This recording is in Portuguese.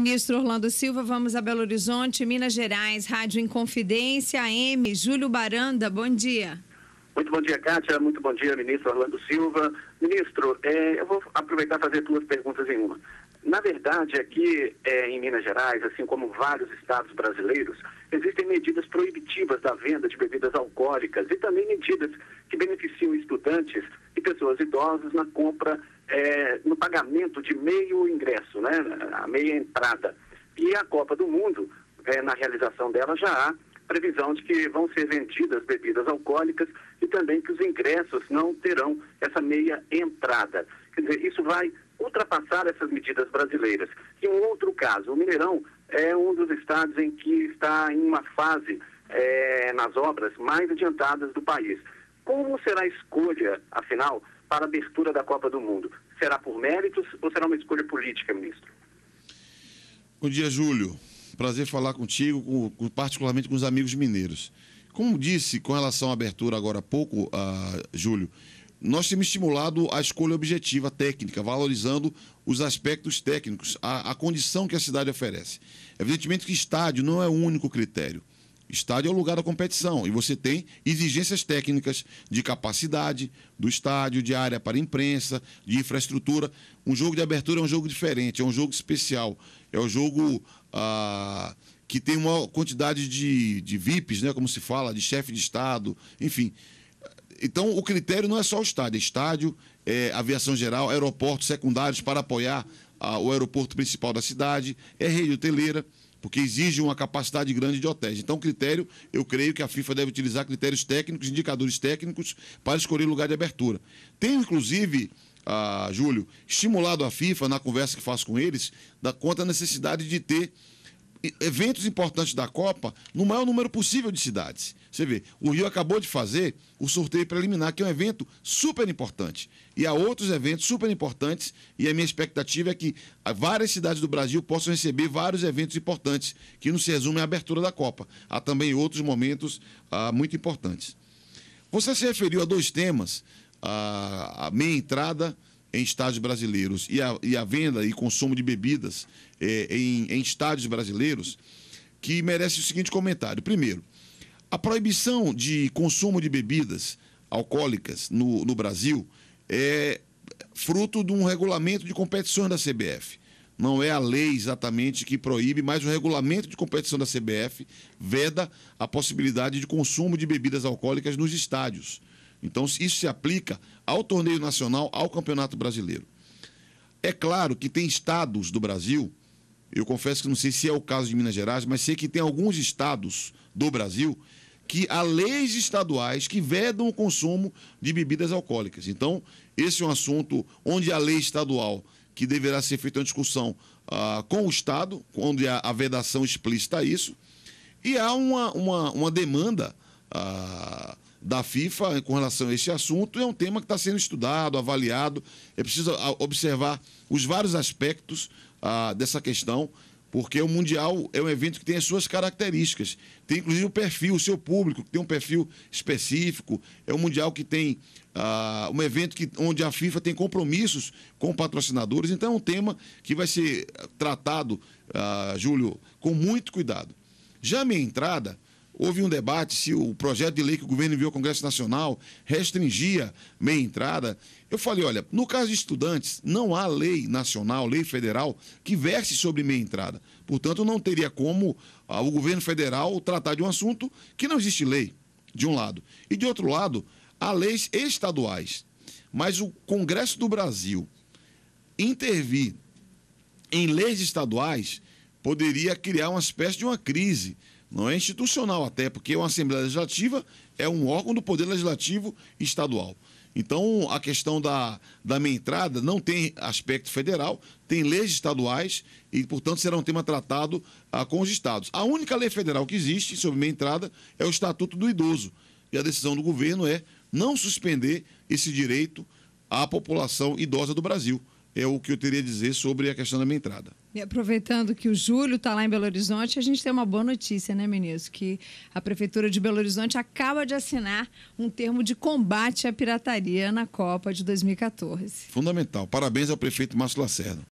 Ministro Orlando Silva, vamos a Belo Horizonte, Minas Gerais, Rádio Inconfidência, AM, Júlio Baranda, bom dia. Muito bom dia, Kátia. Muito bom dia, ministro Orlando Silva. Ministro, é, eu vou aproveitar e fazer duas perguntas em uma. Na verdade, aqui é, em Minas Gerais, assim como vários estados brasileiros, existem medidas proibitivas da venda de bebidas alcoólicas e também medidas que beneficiam estudantes e pessoas idosas na compra, eh, pagamento de meio ingresso, né? A meia entrada. E a Copa do Mundo, é, na realização dela, já há previsão de que vão ser vendidas bebidas alcoólicas e também que os ingressos não terão essa meia entrada. Quer dizer, isso vai ultrapassar essas medidas brasileiras. E um outro caso, o Mineirão é um dos estados em que está em uma fase é, nas obras mais adiantadas do país. Como será a escolha, afinal, para a abertura da Copa do Mundo. Será por méritos ou será uma escolha política, ministro? Bom dia, Júlio. Prazer falar contigo, com, com, particularmente com os amigos mineiros. Como disse com relação à abertura agora há pouco, uh, Júlio, nós temos estimulado a escolha objetiva técnica, valorizando os aspectos técnicos, a, a condição que a cidade oferece. Evidentemente que estádio não é o único critério Estádio é o lugar da competição e você tem exigências técnicas de capacidade do estádio, de área para imprensa, de infraestrutura. Um jogo de abertura é um jogo diferente, é um jogo especial, é um jogo ah, que tem uma quantidade de, de VIPs, né, como se fala, de chefe de Estado, enfim. Então, o critério não é só o estádio, é estádio, é aviação geral, aeroportos secundários para apoiar ah, o aeroporto principal da cidade, é rede hoteleira porque exige uma capacidade grande de hotéis. Então, critério, eu creio que a FIFA deve utilizar critérios técnicos, indicadores técnicos, para escolher lugar de abertura. Tenho inclusive, ah, Júlio, estimulado a FIFA, na conversa que faço com eles, da conta necessidade de ter eventos importantes da Copa no maior número possível de cidades. Você vê, o Rio acabou de fazer o sorteio preliminar, que é um evento super importante. E há outros eventos super importantes, e a minha expectativa é que várias cidades do Brasil possam receber vários eventos importantes, que não se resume à abertura da Copa. Há também outros momentos ah, muito importantes. Você se referiu a dois temas: a, a meia entrada em estádios brasileiros e a, e a venda e consumo de bebidas eh, em, em estádios brasileiros, que merece o seguinte comentário. Primeiro, a proibição de consumo de bebidas alcoólicas no, no Brasil é fruto de um regulamento de competição da CBF. Não é a lei exatamente que proíbe, mas o regulamento de competição da CBF veda a possibilidade de consumo de bebidas alcoólicas nos estádios. Então, isso se aplica ao torneio nacional, ao Campeonato Brasileiro. É claro que tem estados do Brasil eu confesso que não sei se é o caso de Minas Gerais, mas sei que tem alguns estados do Brasil que há leis estaduais que vedam o consumo de bebidas alcoólicas. Então, esse é um assunto onde a lei estadual que deverá ser feita uma discussão ah, com o Estado, onde há a vedação explícita a isso, e há uma, uma, uma demanda ah, da FIFA com relação a esse assunto. É um tema que está sendo estudado, avaliado. É preciso ah, observar os vários aspectos ah, dessa questão, porque o Mundial é um evento que tem as suas características. Tem inclusive o perfil, o seu público, que tem um perfil específico. É um Mundial que tem ah, um evento que, onde a FIFA tem compromissos com patrocinadores. Então é um tema que vai ser tratado, ah, Júlio, com muito cuidado. Já a minha entrada houve um debate se o projeto de lei que o governo enviou ao Congresso Nacional restringia meia entrada. Eu falei, olha, no caso de estudantes, não há lei nacional, lei federal, que verse sobre meia entrada. Portanto, não teria como ah, o governo federal tratar de um assunto que não existe lei, de um lado. E de outro lado, há leis estaduais. Mas o Congresso do Brasil intervir em leis estaduais poderia criar uma espécie de uma crise não é institucional até, porque uma Assembleia Legislativa é um órgão do Poder Legislativo Estadual. Então, a questão da, da minha entrada não tem aspecto federal, tem leis estaduais e, portanto, será um tema tratado ah, com os estados. A única lei federal que existe sobre minha entrada é o Estatuto do Idoso. E a decisão do governo é não suspender esse direito à população idosa do Brasil é o que eu teria a dizer sobre a questão da minha entrada. E aproveitando que o Júlio está lá em Belo Horizonte, a gente tem uma boa notícia, né, ministro? Que a Prefeitura de Belo Horizonte acaba de assinar um termo de combate à pirataria na Copa de 2014. Fundamental. Parabéns ao prefeito Márcio Lacerda.